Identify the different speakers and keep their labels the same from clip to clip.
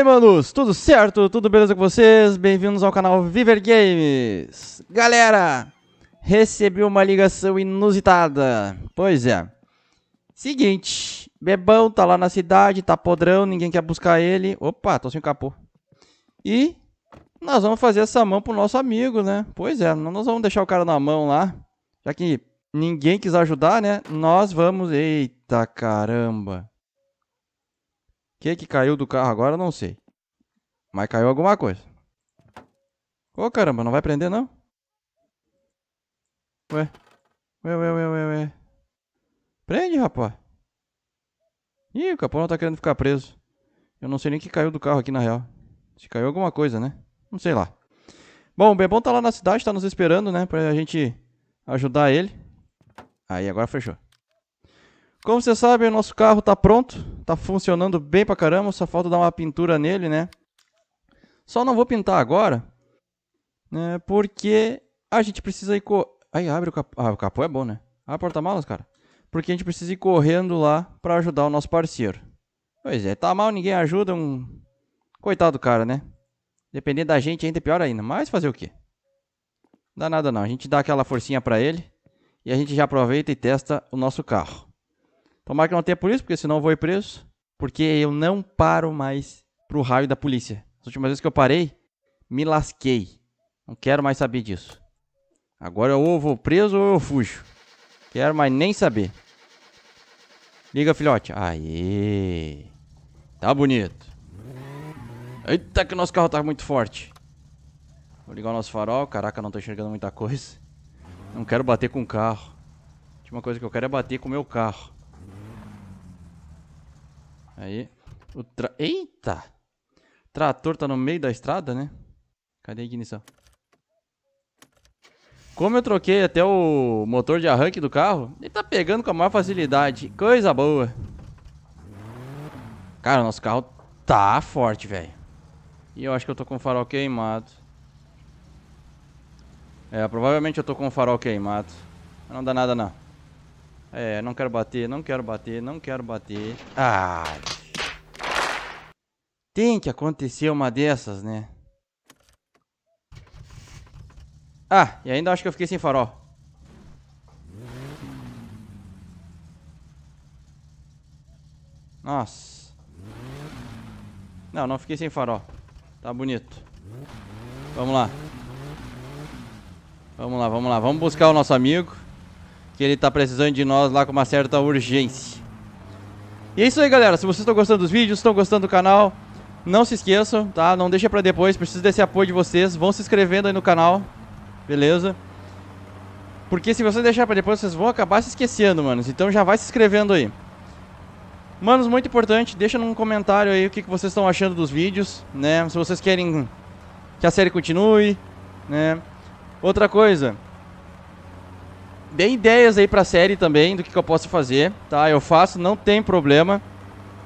Speaker 1: aí, manos? Tudo certo? Tudo beleza com vocês? Bem-vindos ao canal Viver Games. Galera, recebi uma ligação inusitada. Pois é. Seguinte, Bebão tá lá na cidade, tá podrão, ninguém quer buscar ele. Opa, tô sem capô. E nós vamos fazer essa mão pro nosso amigo, né? Pois é, nós vamos deixar o cara na mão lá. Já que ninguém quis ajudar, né? Nós vamos... Eita caramba que que caiu do carro agora, não sei. Mas caiu alguma coisa. Ô oh, caramba, não vai prender não? Ué. Ué, ué, ué, ué, ué. Prende, rapaz. Ih, o capô não tá querendo ficar preso. Eu não sei nem o que caiu do carro aqui, na real. Se caiu alguma coisa, né? Não sei lá. Bom, o Bebom tá lá na cidade, tá nos esperando, né? Pra gente ajudar ele. Aí, agora fechou. Como vocês sabem, o nosso carro está pronto, está funcionando bem pra caramba, só falta dar uma pintura nele, né? Só não vou pintar agora, né? Porque a gente precisa ir co... Aí abre o capô. Ah, o capô é bom, né? Ah, porta-malas, cara. Porque a gente precisa ir correndo lá para ajudar o nosso parceiro. Pois é, tá mal, ninguém ajuda, um... Coitado do cara, né? Dependendo da gente ainda é pior ainda, mas fazer o quê? Não dá nada não, a gente dá aquela forcinha para ele e a gente já aproveita e testa o nosso carro. Tomara que não tenha por isso, porque senão eu vou preso. Porque eu não paro mais pro raio da polícia. As últimas vezes que eu parei, me lasquei. Não quero mais saber disso. Agora eu ou vou preso ou eu fujo. Quero mais nem saber. Liga, filhote. Aê. Tá bonito. Eita, que o nosso carro tá muito forte. Vou ligar o nosso farol. Caraca, não tô enxergando muita coisa. Não quero bater com o carro. A última coisa que eu quero é bater com o meu carro. Aí. O tra... Eita! Trator tá no meio da estrada, né? Cadê a ignição? Como eu troquei até o motor de arranque do carro, ele tá pegando com a maior facilidade. Coisa boa. Cara, o nosso carro tá forte, velho. E eu acho que eu tô com o farol queimado. É, provavelmente eu tô com o farol queimado. Mas não dá nada, não. É, não quero bater, não quero bater, não quero bater. Ah. Tem que acontecer uma dessas, né? Ah, e ainda acho que eu fiquei sem farol. Nossa. Não, não fiquei sem farol. Tá bonito. Vamos lá. Vamos lá, vamos lá. Vamos buscar o nosso amigo que ele tá precisando de nós lá com uma certa urgência. E é isso aí, galera. Se vocês estão gostando dos vídeos, estão gostando do canal, não se esqueçam, tá? Não deixa pra depois, preciso desse apoio de vocês. Vão se inscrevendo aí no canal, beleza? Porque se você deixar pra depois, vocês vão acabar se esquecendo, manos. Então já vai se inscrevendo aí. Manos, muito importante, deixa num comentário aí o que, que vocês estão achando dos vídeos, né? Se vocês querem que a série continue, né? Outra coisa, dê ideias aí pra série também do que, que eu posso fazer, tá? Eu faço, não tem problema.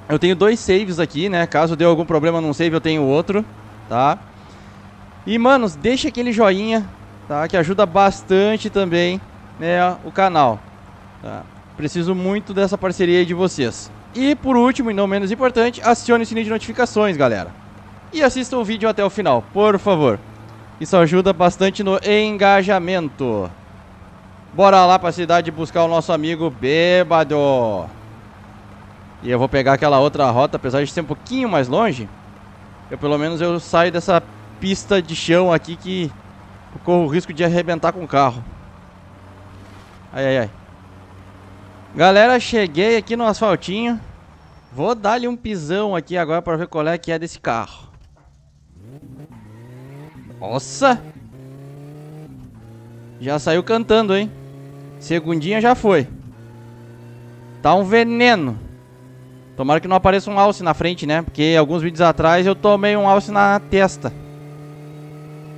Speaker 1: Eu tenho dois saves aqui, né? Caso dê algum problema num save, eu tenho outro, tá? E, manos, deixa aquele joinha, tá? Que ajuda bastante também, né, o canal. Tá? Preciso muito dessa parceria aí de vocês. E, por último, e não menos importante, acione o sininho de notificações, galera. E assista o vídeo até o final, por favor. Isso ajuda bastante no engajamento. Bora lá pra cidade buscar o nosso amigo bêbado. E eu vou pegar aquela outra rota, apesar de ser um pouquinho mais longe. Eu pelo menos eu saio dessa pista de chão aqui que eu corro o risco de arrebentar com o carro. Ai, ai, ai. Galera, cheguei aqui no asfaltinho. Vou dar-lhe um pisão aqui agora pra ver qual é que é desse carro. Nossa! Já saiu cantando, hein? Segundinha já foi. Tá um veneno. Tomara que não apareça um alce na frente, né? Porque alguns vídeos atrás eu tomei um alce na testa.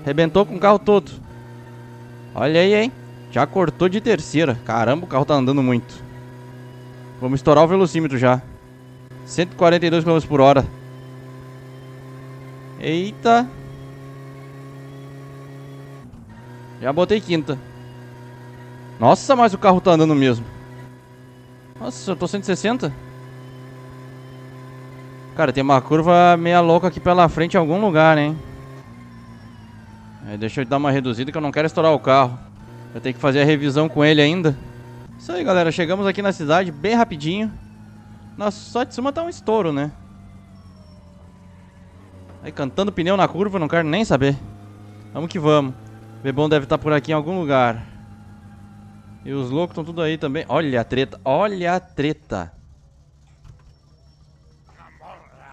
Speaker 1: Rebentou com o carro todo. Olha aí, hein? Já cortou de terceira. Caramba, o carro tá andando muito. Vamos estourar o velocímetro já. 142 km por hora. Eita. Já botei quinta. Nossa, mas o carro tá andando mesmo. Nossa, eu tô 160? Cara, tem uma curva meia louca aqui pela frente em algum lugar, hein? Aí deixa eu dar uma reduzida que eu não quero estourar o carro. Eu tenho que fazer a revisão com ele ainda. Isso aí, galera. Chegamos aqui na cidade bem rapidinho. Nossa, só de cima tá um estouro, né? Aí cantando pneu na curva, não quero nem saber. Vamos que vamos. Bebom deve estar tá por aqui em algum lugar. E os loucos estão tudo aí também. Olha a treta, olha a treta.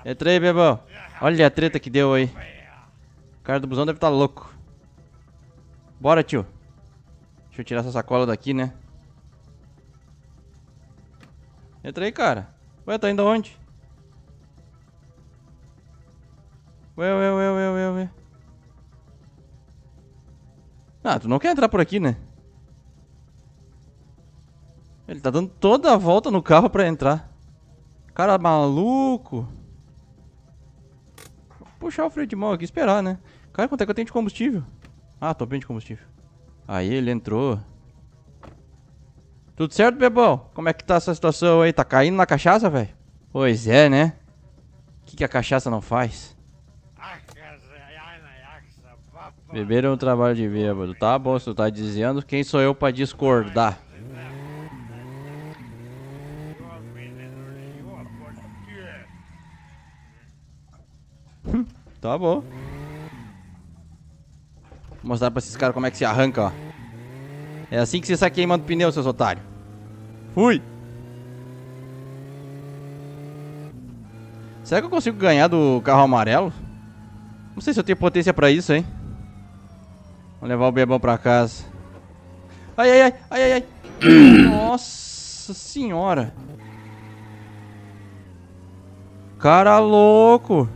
Speaker 1: Entra aí, bebão. Olha a treta que deu aí. O cara do busão deve estar tá louco. Bora, tio. Deixa eu tirar essa sacola daqui, né? Entra aí, cara. Ué, tá indo onde? Ué, ué, ué, ué, ué, ué. Ah, tu não quer entrar por aqui, né? Ele tá dando toda a volta no carro pra entrar. Cara maluco. Vou puxar o freio de mão aqui esperar, né? Cara, quanto é que eu tenho de combustível? Ah, tô bem de combustível. Aí ele entrou. Tudo certo, Bebão? Como é que tá essa situação aí? Tá caindo na cachaça, velho? Pois é, né? O que, que a cachaça não faz? Beberam um trabalho de bêbado. Tá bom, você tá dizendo. Quem sou eu pra discordar? Tá bom. Vou mostrar pra esses caras como é que se arranca, ó. É assim que você sai queimando pneu, seus otários. Fui! Será que eu consigo ganhar do carro amarelo? Não sei se eu tenho potência pra isso, hein? Vou levar o bebão pra casa. Ai, ai, ai, ai, ai, ai. Nossa senhora. Cara louco.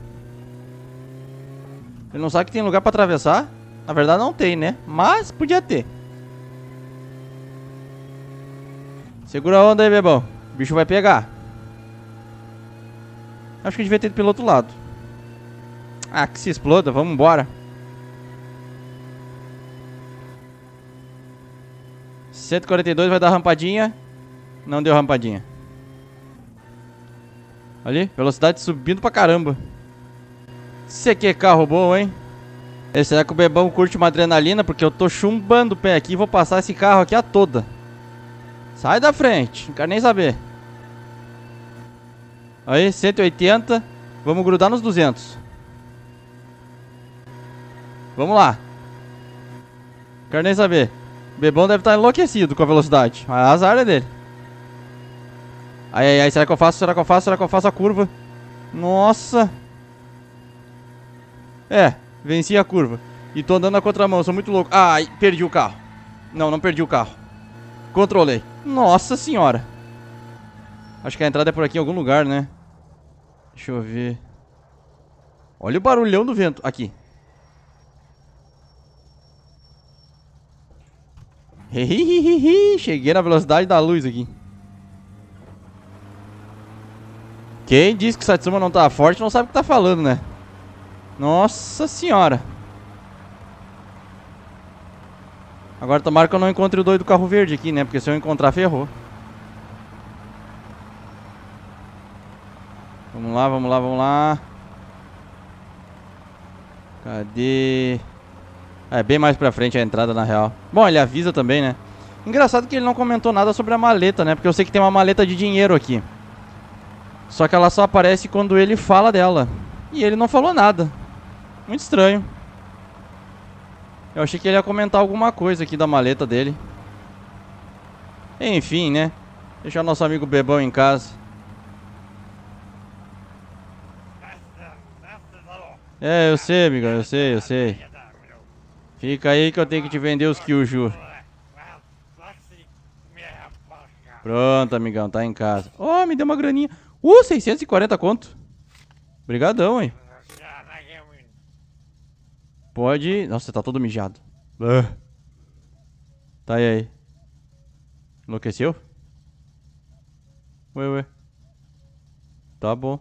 Speaker 1: Ele não sabe que tem lugar pra atravessar? Na verdade não tem, né? Mas podia ter. Segura a onda aí, bebão. O bicho vai pegar. Acho que gente devia ter ido pelo outro lado. Ah, que se exploda. Vamos embora. Cento e quarenta e dois vai dar rampadinha. Não deu rampadinha. Ali, velocidade subindo pra caramba. Isso aqui é carro bom, hein? É, será que o Bebão curte uma adrenalina? Porque eu tô chumbando o pé aqui e vou passar esse carro aqui a toda. Sai da frente, não quero nem saber. Aí, 180. Vamos grudar nos 200. Vamos lá. Não quero nem saber. O Bebão deve estar tá enlouquecido com a velocidade. A azar é dele. Aí, aí, aí, será que eu faço? Será que eu faço? Será que eu faço a curva? Nossa! É, venci a curva. E tô andando na contramão, sou muito louco. Ai, perdi o carro. Não, não perdi o carro. Controlei. Nossa senhora. Acho que a entrada é por aqui em algum lugar, né? Deixa eu ver. Olha o barulhão do vento. Aqui. Cheguei na velocidade da luz aqui. Quem disse que Satsuma não tá forte não sabe o que tá falando, né? Nossa senhora. Agora tomara que eu não encontre o doido do carro verde aqui, né? Porque se eu encontrar, ferrou. Vamos lá, vamos lá, vamos lá. Cadê? Ah, é bem mais pra frente a entrada, na real. Bom, ele avisa também, né? Engraçado que ele não comentou nada sobre a maleta, né? Porque eu sei que tem uma maleta de dinheiro aqui. Só que ela só aparece quando ele fala dela. E ele não falou nada. Muito estranho. Eu achei que ele ia comentar alguma coisa aqui da maleta dele. Enfim, né? Deixar nosso amigo Bebão em casa. É, eu sei, amigão, eu sei, eu sei. Fica aí que eu tenho que te vender os Kyuju. Pronto, amigão, tá em casa. Oh, me deu uma graninha. Uh, 640 conto. Obrigadão, hein pode. Nossa, você tá todo mijado. É. Tá e aí? Enlouqueceu? Ué, ué. Tá bom.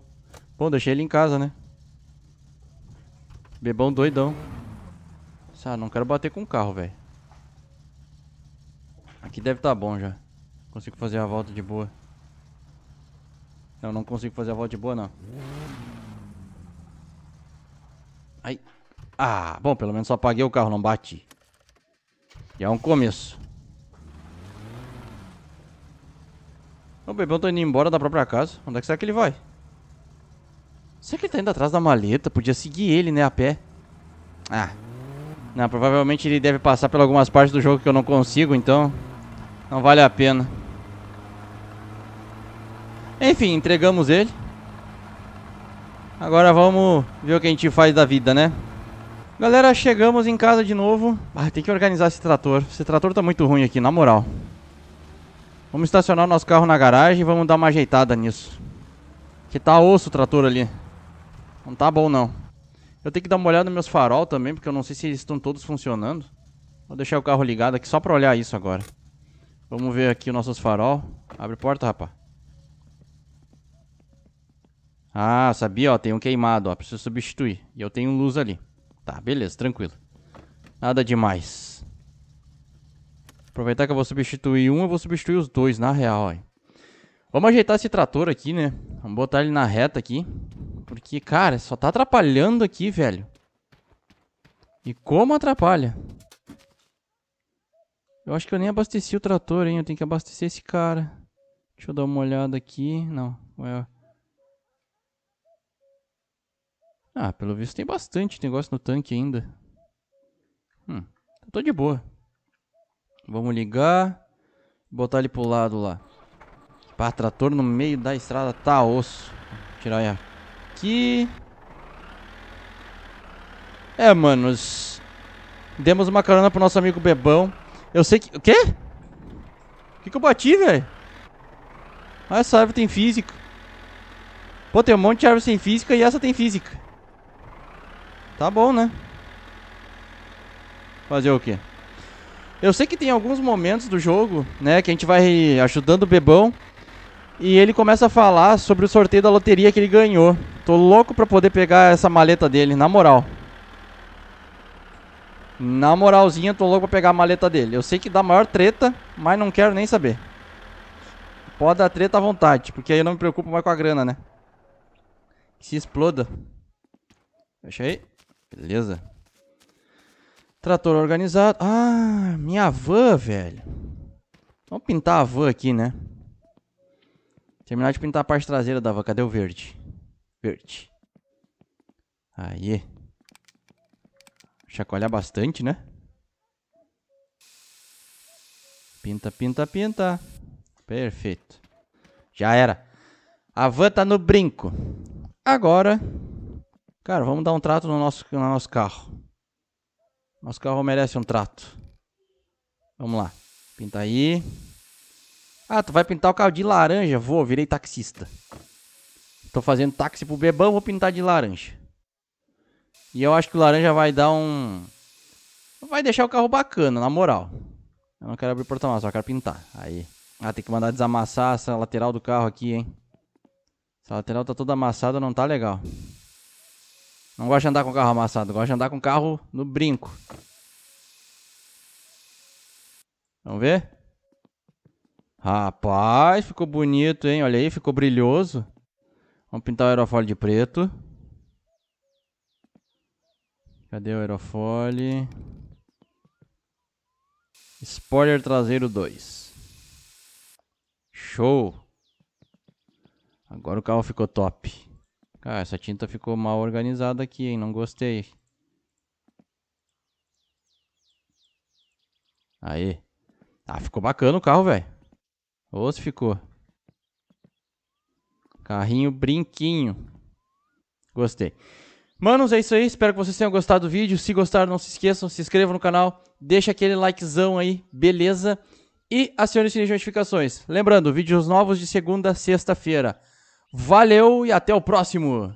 Speaker 1: Bom, deixei ele em casa, né? Bebão doidão. Ah, não quero bater com o carro, velho. Aqui deve estar tá bom já. Consigo fazer a volta de boa. Não, não consigo fazer a volta de boa, não. Ai. Ah, bom, pelo menos só apaguei o carro, não bati. Já é um começo. O bebê tá indo embora da própria casa. Onde é que será que ele vai? Será que ele tá indo atrás da maleta? Podia seguir ele, né, a pé. Ah. Não, provavelmente ele deve passar por algumas partes do jogo que eu não consigo, então... Não vale a pena. Enfim, entregamos ele. Agora vamos ver o que a gente faz da vida, né? Galera, chegamos em casa de novo. Ah, tem que organizar esse trator. Esse trator tá muito ruim aqui, na moral. Vamos estacionar o nosso carro na garagem e vamos dar uma ajeitada nisso. Que tá osso o trator ali. Não tá bom, não. Eu tenho que dar uma olhada nos meus farol também, porque eu não sei se eles estão todos funcionando. Vou deixar o carro ligado aqui só pra olhar isso agora. Vamos ver aqui os nossos farol. Abre porta, rapaz. Ah, sabia, ó, tem um queimado, ó, preciso substituir. E eu tenho luz ali. Tá, beleza, tranquilo. Nada demais. Aproveitar que eu vou substituir um, eu vou substituir os dois, na real, ó. Vamos ajeitar esse trator aqui, né? Vamos botar ele na reta aqui. Porque, cara, só tá atrapalhando aqui, velho. E como atrapalha. Eu acho que eu nem abasteci o trator, hein? Eu tenho que abastecer esse cara. Deixa eu dar uma olhada aqui. Não, é... Ah, pelo visto tem bastante negócio no tanque ainda. Hum, tô de boa. Vamos ligar. Botar ele pro lado lá. Pá, trator no meio da estrada tá osso. Tirar ele aqui. É, manos. Demos uma carona pro nosso amigo Bebão. Eu sei que... O quê? O que, que eu bati, velho? Ah, essa árvore tem física. Pô, tem um monte de árvore sem física e essa tem física. Tá bom, né? Fazer o quê? Eu sei que tem alguns momentos do jogo, né, que a gente vai ajudando o Bebão e ele começa a falar sobre o sorteio da loteria que ele ganhou. Tô louco pra poder pegar essa maleta dele, na moral. Na moralzinha, tô louco pra pegar a maleta dele. Eu sei que dá maior treta, mas não quero nem saber. Pode dar treta à vontade, porque aí eu não me preocupo mais com a grana, né? Que se exploda. aí Beleza? Trator organizado. Ah, minha van, velho. Vamos pintar a van aqui, né? Terminar de pintar a parte traseira da van. Cadê o verde? Verde. Aí. Chacoalhar bastante, né? Pinta, pinta, pinta. Perfeito. Já era. A van tá no brinco. Agora, Cara, vamos dar um trato no nosso, no nosso carro. Nosso carro merece um trato. Vamos lá. Pinta aí. Ah, tu vai pintar o carro de laranja? Vou, virei taxista. Tô fazendo táxi pro bebão, vou pintar de laranja. E eu acho que o laranja vai dar um... Vai deixar o carro bacana, na moral. Eu não quero abrir porta-malas, só quero pintar. Aí. Ah, tem que mandar desamassar essa lateral do carro aqui, hein. Essa lateral tá toda amassada, não tá legal. Não gosto de andar com carro amassado, gosto de andar com carro no brinco. Vamos ver? Rapaz, ficou bonito, hein? Olha aí, ficou brilhoso. Vamos pintar o aerofólio de preto. Cadê o aerofólio? Spoiler traseiro 2. Show! Agora o carro ficou top. Ah, essa tinta ficou mal organizada aqui, hein? Não gostei. Aí. Ah, ficou bacana o carro, velho. Ou se ficou. Carrinho brinquinho. Gostei. Manos, é isso aí. Espero que vocês tenham gostado do vídeo. Se gostaram, não se esqueçam. Se inscrevam no canal. Deixa aquele likezão aí. Beleza? E acione o sininho de notificações. Lembrando, vídeos novos de segunda a sexta-feira. Valeu e até o próximo!